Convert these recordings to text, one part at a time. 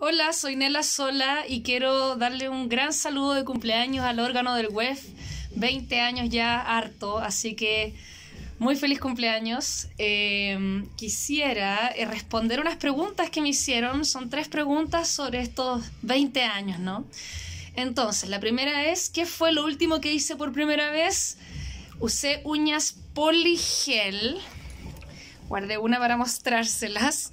Hola, soy Nela Sola y quiero darle un gran saludo de cumpleaños al órgano del WEF. 20 años ya harto, así que muy feliz cumpleaños. Em, quisiera eh, responder unas preguntas que me hicieron. Son tres preguntas sobre estos 20 años, ¿no? Entonces, la primera es, ¿qué fue lo último que hice por primera vez? Usé uñas poligel. Guardé una para mostrárselas.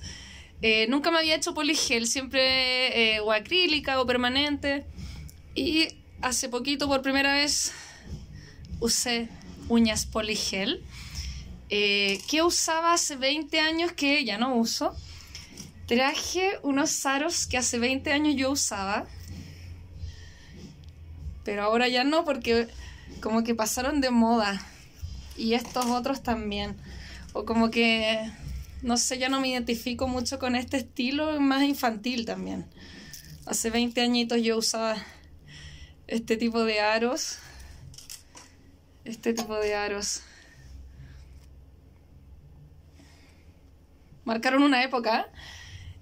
Eh, nunca me había hecho poligel, siempre eh, o acrílica o permanente. Y hace poquito por primera vez usé uñas poligel, eh, que usaba hace 20 años que ya no uso. Traje unos saros que hace 20 años yo usaba, pero ahora ya no porque como que pasaron de moda. Y estos otros también. O como que no sé, ya no me identifico mucho con este estilo, más infantil también. Hace 20 añitos yo usaba este tipo de aros. Este tipo de aros. Marcaron una época.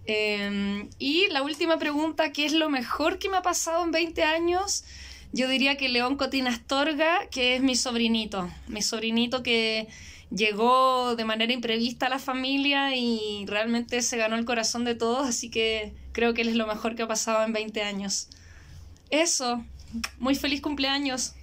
Eh, y la última pregunta, ¿qué es lo mejor que me ha pasado en 20 años? yo diría que León Cotín Astorga, que es mi sobrinito, mi sobrinito que llegó de manera imprevista a la familia y realmente se ganó el corazón de todos, así que creo que él es lo mejor que ha pasado en 20 años. Eso, muy feliz cumpleaños.